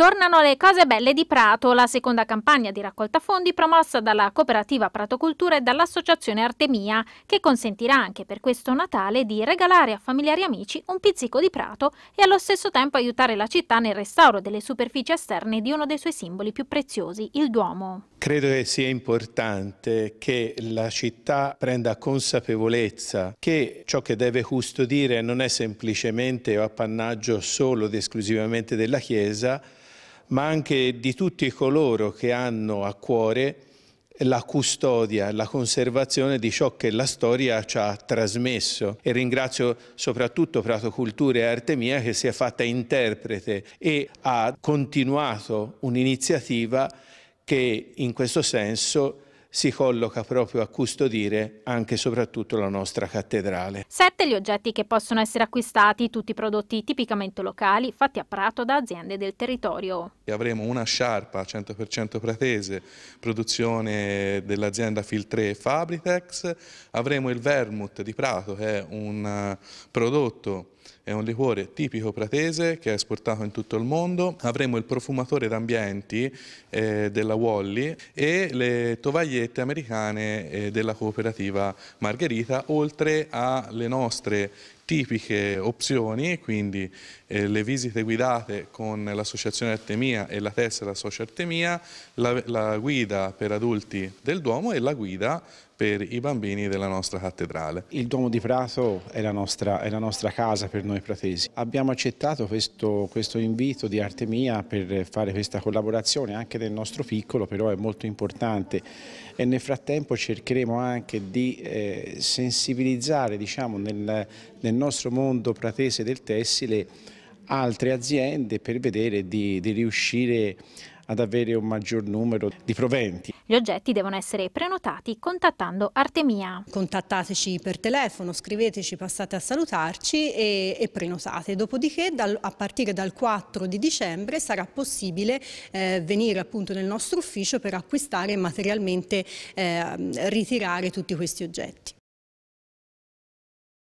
Tornano le cose belle di Prato, la seconda campagna di raccolta fondi promossa dalla cooperativa Prato Cultura e dall'associazione Artemia, che consentirà anche per questo Natale di regalare a familiari e amici un pizzico di Prato e allo stesso tempo aiutare la città nel restauro delle superfici esterne di uno dei suoi simboli più preziosi, il Duomo. Credo che sia importante che la città prenda consapevolezza che ciò che deve custodire non è semplicemente o appannaggio solo ed esclusivamente della Chiesa, ma anche di tutti coloro che hanno a cuore la custodia, la conservazione di ciò che la storia ci ha trasmesso e ringrazio soprattutto Prato Cultura e Artemia che si è fatta interprete e ha continuato un'iniziativa che in questo senso si colloca proprio a custodire anche e soprattutto la nostra cattedrale. Sette gli oggetti che possono essere acquistati, tutti prodotti tipicamente locali, fatti a Prato da aziende del territorio. Avremo una sciarpa 100% pratese, produzione dell'azienda Filtre e Fabritex, avremo il vermouth di Prato che è un eh, prodotto è un liquore tipico pratese che è esportato in tutto il mondo, avremo il profumatore d'ambienti eh, della Wally e le tovagliette americane eh, della cooperativa Margherita, oltre alle nostre tipiche opzioni, quindi eh, le visite guidate con l'associazione Artemia e la tessera Socio Artemia, la, la guida per adulti del Duomo e la guida per i bambini della nostra cattedrale. Il Duomo di Prato è la nostra, è la nostra casa per noi pratesi. Abbiamo accettato questo, questo, invito di Artemia per fare questa collaborazione anche nel nostro piccolo, però è molto importante e nel frattempo cercheremo anche di eh, sensibilizzare diciamo, nel, nel nostro mondo pratese del tessile altre aziende per vedere di, di riuscire ad avere un maggior numero di proventi. Gli oggetti devono essere prenotati contattando Artemia. Contattateci per telefono, scriveteci, passate a salutarci e, e prenotate. Dopodiché dal, a partire dal 4 di dicembre sarà possibile eh, venire appunto nel nostro ufficio per acquistare e materialmente eh, ritirare tutti questi oggetti.